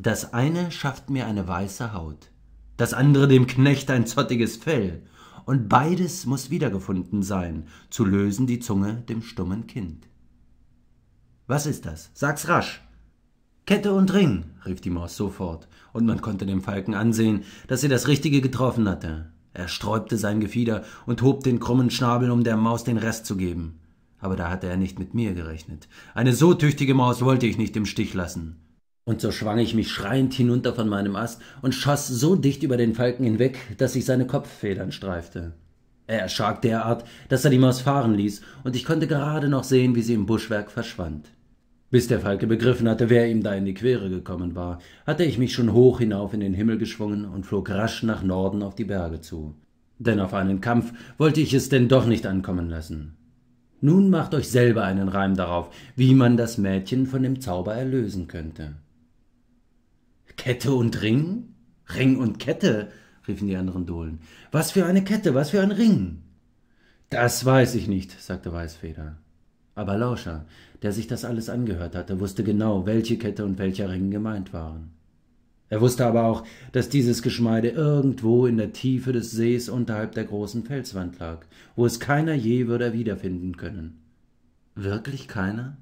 Das eine schafft mir eine weiße Haut, das andere dem Knecht ein zottiges Fell, und beides muß wiedergefunden sein, zu lösen die Zunge dem stummen Kind. Was ist das? Sag's rasch! Kette und Ring, rief die Maus sofort, und man konnte dem Falken ansehen, dass sie das Richtige getroffen hatte. Er sträubte sein Gefieder und hob den krummen Schnabel, um der Maus den Rest zu geben. Aber da hatte er nicht mit mir gerechnet. Eine so tüchtige Maus wollte ich nicht im Stich lassen. Und so schwang ich mich schreiend hinunter von meinem Ast und schoss so dicht über den Falken hinweg, dass ich seine Kopffedern streifte. Er erschrak derart, dass er die Maus fahren ließ, und ich konnte gerade noch sehen, wie sie im Buschwerk verschwand. Bis der Falke begriffen hatte, wer ihm da in die Quere gekommen war, hatte ich mich schon hoch hinauf in den Himmel geschwungen und flog rasch nach Norden auf die Berge zu. Denn auf einen Kampf wollte ich es denn doch nicht ankommen lassen. Nun macht euch selber einen Reim darauf, wie man das Mädchen von dem Zauber erlösen könnte. Kette und Ring? Ring und Kette, riefen die anderen Dohlen. Was für eine Kette, was für ein Ring? Das weiß ich nicht, sagte Weißfeder. Aber Lauscher, der sich das alles angehört hatte, wusste genau, welche Kette und welcher Ring gemeint waren. Er wusste aber auch, dass dieses Geschmeide irgendwo in der Tiefe des Sees unterhalb der großen Felswand lag, wo es keiner je würde wiederfinden können. Wirklich keiner?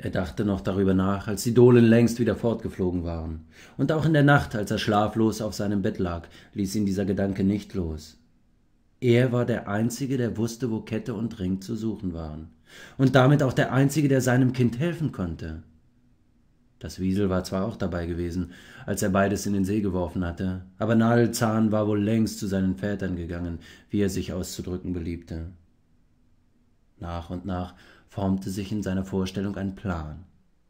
Er dachte noch darüber nach, als die Dohlen längst wieder fortgeflogen waren. Und auch in der Nacht, als er schlaflos auf seinem Bett lag, ließ ihn dieser Gedanke nicht los. Er war der Einzige, der wusste, wo Kette und Ring zu suchen waren. Und damit auch der Einzige, der seinem Kind helfen konnte. Das Wiesel war zwar auch dabei gewesen, als er beides in den See geworfen hatte, aber Nadelzahn war wohl längst zu seinen Vätern gegangen, wie er sich auszudrücken beliebte. Nach und nach formte sich in seiner Vorstellung ein Plan.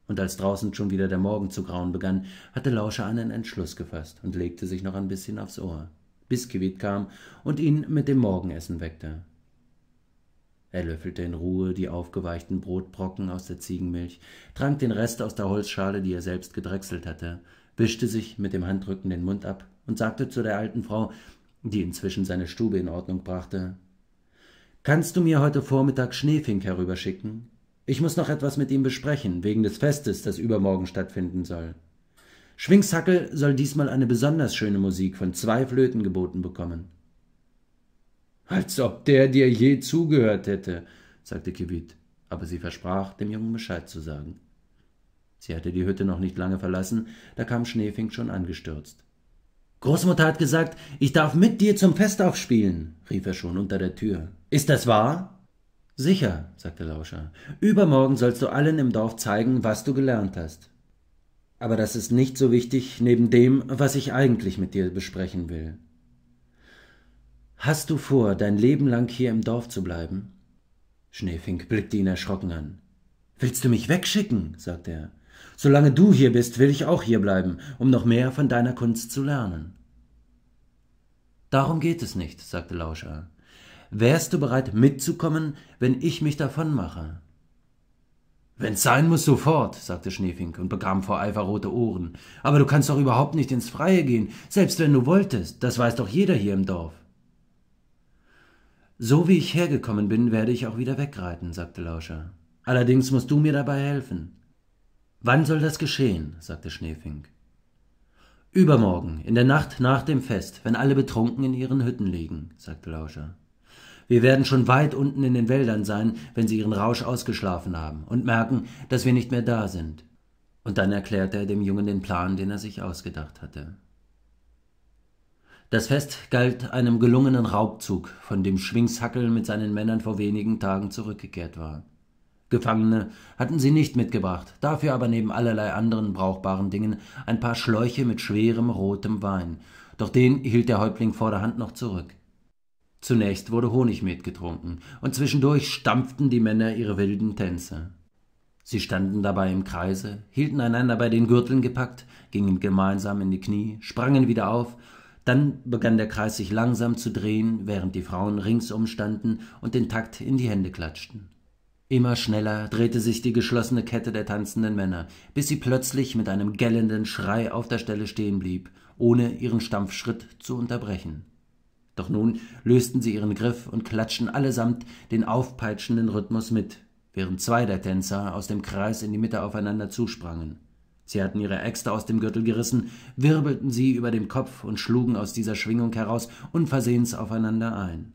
Und als draußen schon wieder der Morgen zu grauen begann, hatte Lauscher einen Entschluss gefasst und legte sich noch ein bisschen aufs Ohr. bis Biskewit kam und ihn mit dem Morgenessen weckte. Er löffelte in Ruhe die aufgeweichten Brotbrocken aus der Ziegenmilch, trank den Rest aus der Holzschale, die er selbst gedrechselt hatte, wischte sich mit dem Handrücken den Mund ab und sagte zu der alten Frau, die inzwischen seine Stube in Ordnung brachte Kannst du mir heute Vormittag Schneefink herüberschicken? Ich muss noch etwas mit ihm besprechen, wegen des Festes, das übermorgen stattfinden soll. Schwingshackel soll diesmal eine besonders schöne Musik von zwei Flöten geboten bekommen. Als ob der dir je zugehört hätte, sagte Kibit, aber sie versprach, dem Jungen Bescheid zu sagen. Sie hatte die Hütte noch nicht lange verlassen, da kam Schneefink schon angestürzt. Großmutter hat gesagt, ich darf mit dir zum Festauf spielen, rief er schon unter der Tür. Ist das wahr? Sicher, sagte Lauscher. Übermorgen sollst du allen im Dorf zeigen, was du gelernt hast. Aber das ist nicht so wichtig neben dem, was ich eigentlich mit dir besprechen will. Hast du vor, dein Leben lang hier im Dorf zu bleiben? Schneefink blickte ihn erschrocken an. Willst du mich wegschicken? sagte er. Solange du hier bist, will ich auch hier bleiben, um noch mehr von deiner Kunst zu lernen. Darum geht es nicht, sagte Lauscher. Wärst du bereit, mitzukommen, wenn ich mich davon mache? Wenn's sein muss, sofort, sagte Schneefink und bekam vor Eifer rote Ohren. Aber du kannst doch überhaupt nicht ins Freie gehen, selbst wenn du wolltest. Das weiß doch jeder hier im Dorf. So wie ich hergekommen bin, werde ich auch wieder wegreiten, sagte Lauscher. Allerdings musst du mir dabei helfen. Wann soll das geschehen? sagte Schneefink. Übermorgen, in der Nacht nach dem Fest, wenn alle betrunken in ihren Hütten liegen, sagte Lauscher. Wir werden schon weit unten in den Wäldern sein, wenn sie ihren Rausch ausgeschlafen haben und merken, dass wir nicht mehr da sind. Und dann erklärte er dem Jungen den Plan, den er sich ausgedacht hatte. Das Fest galt einem gelungenen Raubzug, von dem Schwingshackel mit seinen Männern vor wenigen Tagen zurückgekehrt war. Gefangene hatten sie nicht mitgebracht, dafür aber neben allerlei anderen brauchbaren Dingen ein paar Schläuche mit schwerem rotem Wein, doch den hielt der Häuptling vor der Hand noch zurück. Zunächst wurde Honigmet getrunken, und zwischendurch stampften die Männer ihre wilden Tänze. Sie standen dabei im Kreise, hielten einander bei den Gürteln gepackt, gingen gemeinsam in die Knie, sprangen wieder auf, dann begann der Kreis sich langsam zu drehen, während die Frauen ringsum standen und den Takt in die Hände klatschten. Immer schneller drehte sich die geschlossene Kette der tanzenden Männer, bis sie plötzlich mit einem gellenden Schrei auf der Stelle stehen blieb, ohne ihren Stampfschritt zu unterbrechen. Doch nun lösten sie ihren Griff und klatschten allesamt den aufpeitschenden Rhythmus mit, während zwei der Tänzer aus dem Kreis in die Mitte aufeinander zusprangen. Sie hatten ihre Äxte aus dem Gürtel gerissen, wirbelten sie über dem Kopf und schlugen aus dieser Schwingung heraus unversehens aufeinander ein.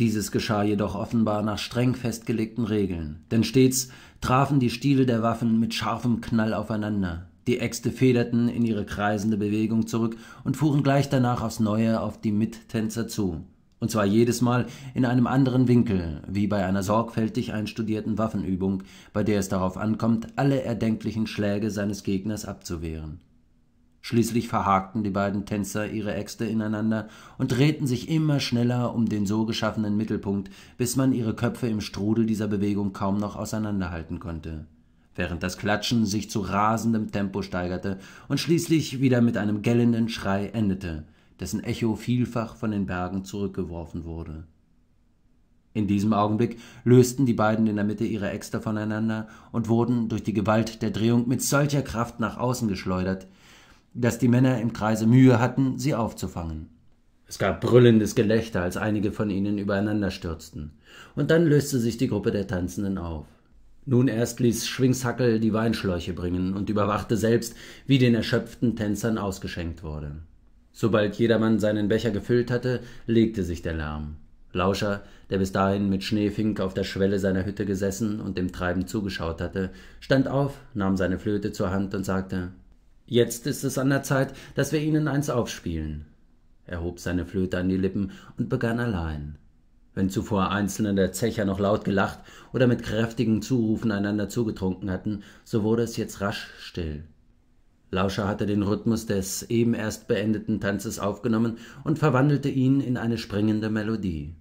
Dieses geschah jedoch offenbar nach streng festgelegten Regeln, denn stets trafen die Stiele der Waffen mit scharfem Knall aufeinander, die Äxte federten in ihre kreisende Bewegung zurück und fuhren gleich danach aufs Neue auf die Mittänzer zu, und zwar jedes Mal in einem anderen Winkel, wie bei einer sorgfältig einstudierten Waffenübung, bei der es darauf ankommt, alle erdenklichen Schläge seines Gegners abzuwehren Schließlich verhakten die beiden Tänzer ihre Äxte ineinander und drehten sich immer schneller um den so geschaffenen Mittelpunkt, bis man ihre Köpfe im Strudel dieser Bewegung kaum noch auseinanderhalten konnte. Während das Klatschen sich zu rasendem Tempo steigerte und schließlich wieder mit einem gellenden Schrei endete, dessen Echo vielfach von den Bergen zurückgeworfen wurde. In diesem Augenblick lösten die beiden in der Mitte ihre Äxte voneinander und wurden durch die Gewalt der Drehung mit solcher Kraft nach außen geschleudert, dass die Männer im Kreise Mühe hatten, sie aufzufangen. Es gab brüllendes Gelächter, als einige von ihnen übereinander stürzten, und dann löste sich die Gruppe der Tanzenden auf. Nun erst ließ Schwingshackel die Weinschläuche bringen und überwachte selbst, wie den erschöpften Tänzern ausgeschenkt wurde. Sobald jedermann seinen Becher gefüllt hatte, legte sich der Lärm. Lauscher, der bis dahin mit Schneefink auf der Schwelle seiner Hütte gesessen und dem Treiben zugeschaut hatte, stand auf, nahm seine Flöte zur Hand und sagte Jetzt ist es an der Zeit, dass wir ihnen eins aufspielen. Er hob seine Flöte an die Lippen und begann allein. Wenn zuvor einzelne der Zecher noch laut gelacht oder mit kräftigen Zurufen einander zugetrunken hatten, so wurde es jetzt rasch still. Lauscher hatte den Rhythmus des eben erst beendeten Tanzes aufgenommen und verwandelte ihn in eine springende Melodie.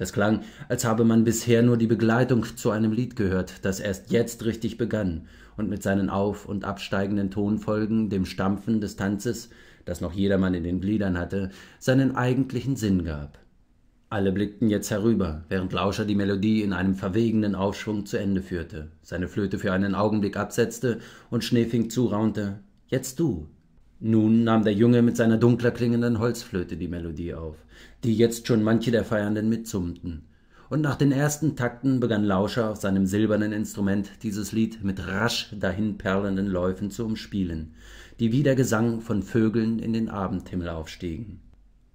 Das klang, als habe man bisher nur die Begleitung zu einem Lied gehört, das erst jetzt richtig begann und mit seinen auf- und absteigenden Tonfolgen, dem Stampfen des Tanzes, das noch jedermann in den Gliedern hatte, seinen eigentlichen Sinn gab. Alle blickten jetzt herüber, während Lauscher die Melodie in einem verwegenen Aufschwung zu Ende führte, seine Flöte für einen Augenblick absetzte und Schneefink zuraunte: Jetzt du, nun nahm der Junge mit seiner dunkler klingenden Holzflöte die Melodie auf, die jetzt schon manche der Feiernden mitzummten. Und nach den ersten Takten begann Lauscher auf seinem silbernen Instrument dieses Lied mit rasch dahinperlenden Läufen zu umspielen, die wie der Gesang von Vögeln in den Abendhimmel aufstiegen.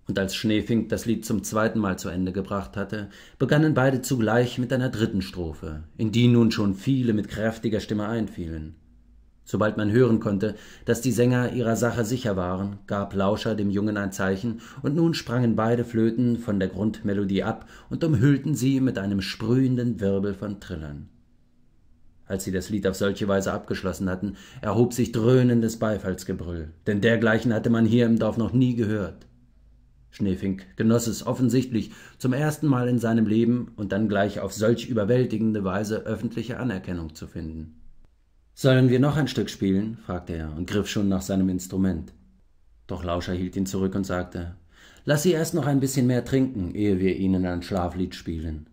Und als Schneefink das Lied zum zweiten Mal zu Ende gebracht hatte, begannen beide zugleich mit einer dritten Strophe, in die nun schon viele mit kräftiger Stimme einfielen. Sobald man hören konnte, dass die Sänger ihrer Sache sicher waren, gab Lauscher dem Jungen ein Zeichen, und nun sprangen beide Flöten von der Grundmelodie ab und umhüllten sie mit einem sprühenden Wirbel von Trillern. Als sie das Lied auf solche Weise abgeschlossen hatten, erhob sich dröhnendes Beifallsgebrüll, denn dergleichen hatte man hier im Dorf noch nie gehört. Schneefink genoss es offensichtlich zum ersten Mal in seinem Leben und dann gleich auf solch überwältigende Weise öffentliche Anerkennung zu finden. Sollen wir noch ein Stück spielen? fragte er und griff schon nach seinem Instrument. Doch Lauscher hielt ihn zurück und sagte Lass sie erst noch ein bisschen mehr trinken, ehe wir ihnen ein Schlaflied spielen.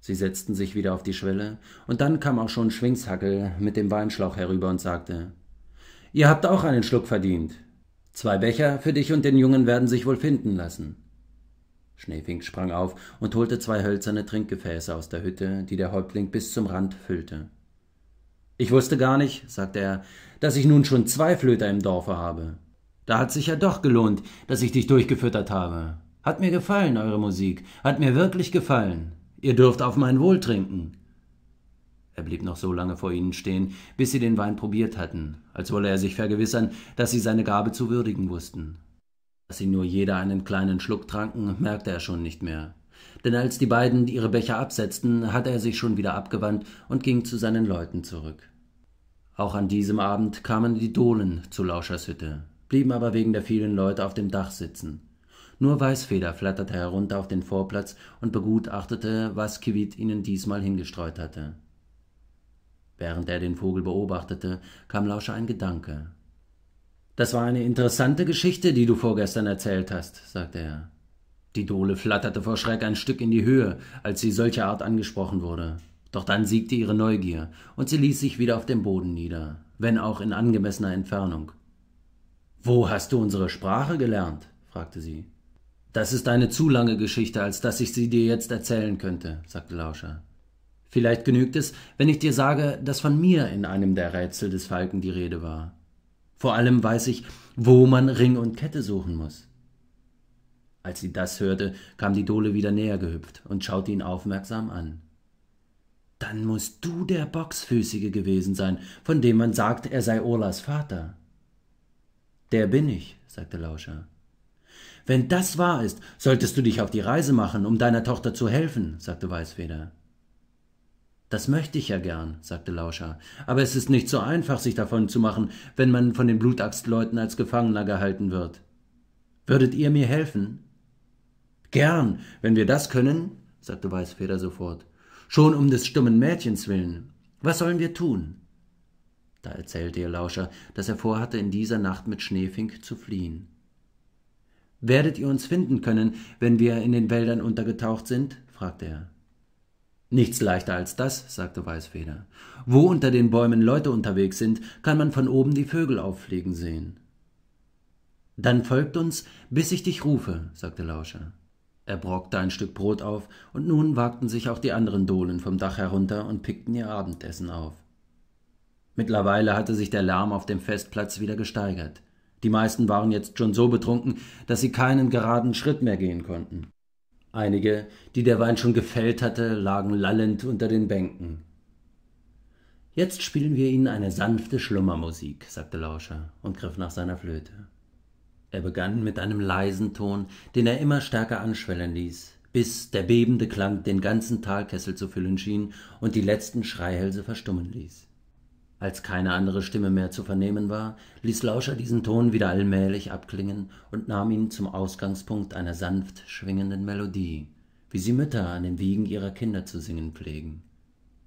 Sie setzten sich wieder auf die Schwelle, und dann kam auch schon Schwingshackel mit dem Weinschlauch herüber und sagte Ihr habt auch einen Schluck verdient. Zwei Becher für dich und den Jungen werden sich wohl finden lassen. Schneefink sprang auf und holte zwei hölzerne Trinkgefäße aus der Hütte, die der Häuptling bis zum Rand füllte. Ich wusste gar nicht, sagte er, dass ich nun schon zwei Flöter im Dorfe habe. Da hat sich ja doch gelohnt, dass ich dich durchgefüttert habe. Hat mir gefallen, eure Musik. Hat mir wirklich gefallen. Ihr dürft auf mein Wohl trinken. Er blieb noch so lange vor ihnen stehen, bis sie den Wein probiert hatten, als wolle er sich vergewissern, dass sie seine Gabe zu würdigen wussten. Dass sie nur jeder einen kleinen Schluck tranken, merkte er schon nicht mehr. Denn als die beiden ihre Becher absetzten, hatte er sich schon wieder abgewandt und ging zu seinen Leuten zurück. Auch an diesem Abend kamen die Dohlen zu Lauschers Hütte, blieben aber wegen der vielen Leute auf dem Dach sitzen. Nur Weißfeder flatterte herunter auf den Vorplatz und begutachtete, was Kiewit ihnen diesmal hingestreut hatte. Während er den Vogel beobachtete, kam Lauscher ein Gedanke. Das war eine interessante Geschichte, die du vorgestern erzählt hast, sagte er. Die Dohle flatterte vor Schreck ein Stück in die Höhe, als sie solcher Art angesprochen wurde. Doch dann siegte ihre Neugier, und sie ließ sich wieder auf dem Boden nieder, wenn auch in angemessener Entfernung. Wo hast du unsere Sprache gelernt? fragte sie. Das ist eine zu lange Geschichte, als dass ich sie dir jetzt erzählen könnte, sagte Lauscher. Vielleicht genügt es, wenn ich dir sage, dass von mir in einem der Rätsel des Falken die Rede war. Vor allem weiß ich, wo man Ring und Kette suchen muss. Als sie das hörte, kam die Dole wieder näher gehüpft und schaute ihn aufmerksam an dann musst du der Boxfüßige gewesen sein, von dem man sagt, er sei Olas Vater. Der bin ich, sagte Lauscher. Wenn das wahr ist, solltest du dich auf die Reise machen, um deiner Tochter zu helfen, sagte Weißfeder. Das möchte ich ja gern, sagte Lauscher, aber es ist nicht so einfach, sich davon zu machen, wenn man von den Blutachstleuten als Gefangener gehalten wird. Würdet ihr mir helfen? Gern, wenn wir das können, sagte Weißfeder sofort schon um des stummen Mädchens willen. Was sollen wir tun? Da erzählte ihr Lauscher, dass er vorhatte, in dieser Nacht mit Schneefink zu fliehen. Werdet ihr uns finden können, wenn wir in den Wäldern untergetaucht sind? fragte er. Nichts leichter als das, sagte Weißfeder. Wo unter den Bäumen Leute unterwegs sind, kann man von oben die Vögel auffliegen sehen. Dann folgt uns, bis ich dich rufe, sagte Lauscher er brockte ein Stück Brot auf, und nun wagten sich auch die anderen Dohlen vom Dach herunter und pickten ihr Abendessen auf. Mittlerweile hatte sich der Lärm auf dem Festplatz wieder gesteigert. Die meisten waren jetzt schon so betrunken, dass sie keinen geraden Schritt mehr gehen konnten. Einige, die der Wein schon gefällt hatte, lagen lallend unter den Bänken. Jetzt spielen wir Ihnen eine sanfte Schlummermusik, sagte Lauscher und griff nach seiner Flöte er begann mit einem leisen Ton, den er immer stärker anschwellen ließ, bis der bebende Klang den ganzen Talkessel zu füllen schien und die letzten Schreihälse verstummen ließ. Als keine andere Stimme mehr zu vernehmen war, ließ Lauscher diesen Ton wieder allmählich abklingen und nahm ihn zum Ausgangspunkt einer sanft schwingenden Melodie, wie sie Mütter an den Wiegen ihrer Kinder zu singen pflegen.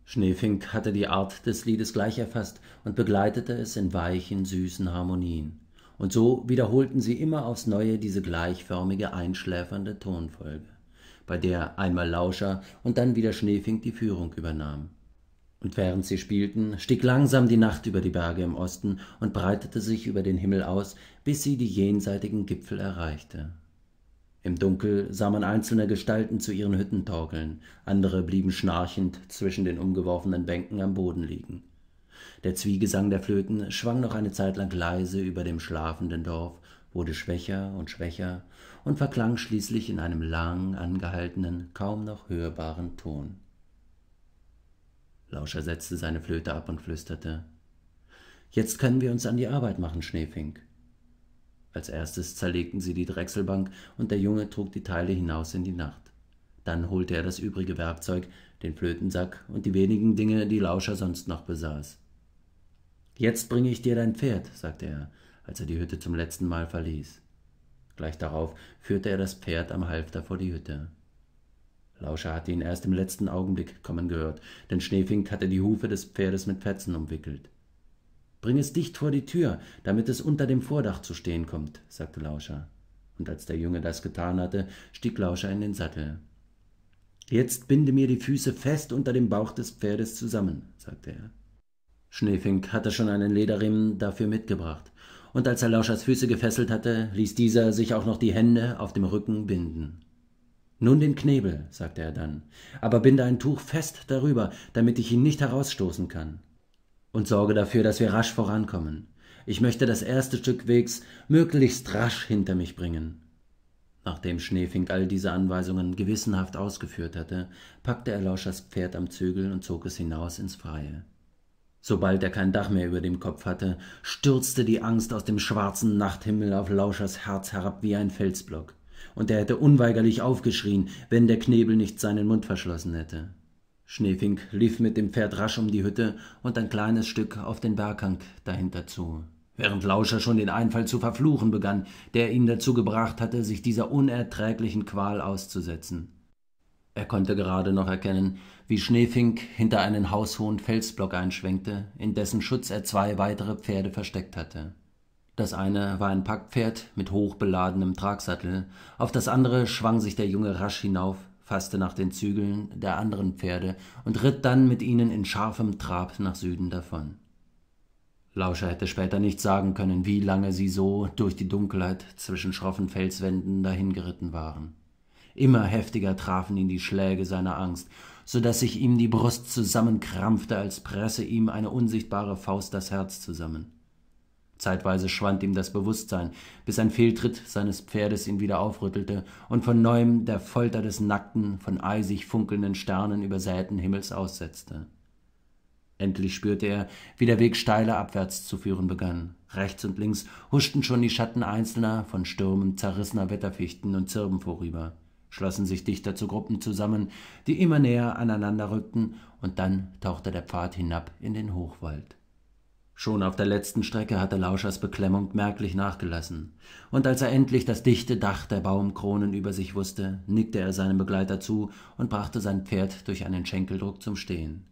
Schneefink hatte die Art des Liedes gleich erfasst und begleitete es in weichen, süßen Harmonien und so wiederholten sie immer aufs neue diese gleichförmige, einschläfernde Tonfolge, bei der einmal Lauscher und dann wieder Schneefink die Führung übernahm. Und während sie spielten, stieg langsam die Nacht über die Berge im Osten und breitete sich über den Himmel aus, bis sie die jenseitigen Gipfel erreichte. Im Dunkel sah man einzelne Gestalten zu ihren Hütten torkeln, andere blieben schnarchend zwischen den umgeworfenen Bänken am Boden liegen. Der Zwiegesang der Flöten schwang noch eine Zeit lang leise über dem schlafenden Dorf, wurde schwächer und schwächer und verklang schließlich in einem lang angehaltenen, kaum noch hörbaren Ton. Lauscher setzte seine Flöte ab und flüsterte Jetzt können wir uns an die Arbeit machen, Schneefink. Als erstes zerlegten sie die Drechselbank und der Junge trug die Teile hinaus in die Nacht. Dann holte er das übrige Werkzeug, den Flötensack und die wenigen Dinge, die Lauscher sonst noch besaß. Jetzt bringe ich dir dein Pferd, sagte er, als er die Hütte zum letzten Mal verließ. Gleich darauf führte er das Pferd am Halfter vor die Hütte. Lauscher hatte ihn erst im letzten Augenblick kommen gehört, denn Schneefink hatte die Hufe des Pferdes mit Fetzen umwickelt. Bring es dicht vor die Tür, damit es unter dem Vordach zu stehen kommt, sagte Lauscher. Und als der Junge das getan hatte, stieg Lauscher in den Sattel. Jetzt binde mir die Füße fest unter dem Bauch des Pferdes zusammen, sagte er. Schneefink hatte schon einen Lederriemen dafür mitgebracht, und als er Lauschers Füße gefesselt hatte, ließ dieser sich auch noch die Hände auf dem Rücken binden. Nun den Knebel, sagte er dann, aber binde ein Tuch fest darüber, damit ich ihn nicht herausstoßen kann. Und sorge dafür, dass wir rasch vorankommen. Ich möchte das erste Stück Wegs möglichst rasch hinter mich bringen. Nachdem Schneefink all diese Anweisungen gewissenhaft ausgeführt hatte, packte er Lauschers Pferd am Zügel und zog es hinaus ins Freie. Sobald er kein Dach mehr über dem Kopf hatte, stürzte die Angst aus dem schwarzen Nachthimmel auf Lauschers Herz herab wie ein Felsblock, und er hätte unweigerlich aufgeschrien, wenn der Knebel nicht seinen Mund verschlossen hätte. Schneefink lief mit dem Pferd rasch um die Hütte und ein kleines Stück auf den Berghang dahinter zu, während Lauscher schon den Einfall zu verfluchen begann, der ihn dazu gebracht hatte, sich dieser unerträglichen Qual auszusetzen. Er konnte gerade noch erkennen, wie Schneefink hinter einen haushohen Felsblock einschwenkte, in dessen Schutz er zwei weitere Pferde versteckt hatte. Das eine war ein Packpferd mit hochbeladenem Tragsattel, auf das andere schwang sich der Junge rasch hinauf, fasste nach den Zügeln der anderen Pferde und ritt dann mit ihnen in scharfem Trab nach Süden davon. Lauscher hätte später nicht sagen können, wie lange sie so durch die Dunkelheit zwischen schroffen Felswänden dahingeritten waren. Immer heftiger trafen ihn die Schläge seiner Angst, so daß sich ihm die Brust zusammenkrampfte, als presse ihm eine unsichtbare Faust das Herz zusammen. Zeitweise schwand ihm das Bewusstsein, bis ein Fehltritt seines Pferdes ihn wieder aufrüttelte und von neuem der Folter des nackten, von eisig funkelnden Sternen übersäten Himmels aussetzte. Endlich spürte er, wie der Weg steiler abwärts zu führen begann. Rechts und links huschten schon die Schatten einzelner, von Stürmen zerrissener Wetterfichten und Zirben vorüber schlossen sich dichter zu Gruppen zusammen, die immer näher aneinander rückten, und dann tauchte der Pfad hinab in den Hochwald. Schon auf der letzten Strecke hatte Lauschers Beklemmung merklich nachgelassen, und als er endlich das dichte Dach der Baumkronen über sich wusste, nickte er seinem Begleiter zu und brachte sein Pferd durch einen Schenkeldruck zum Stehen.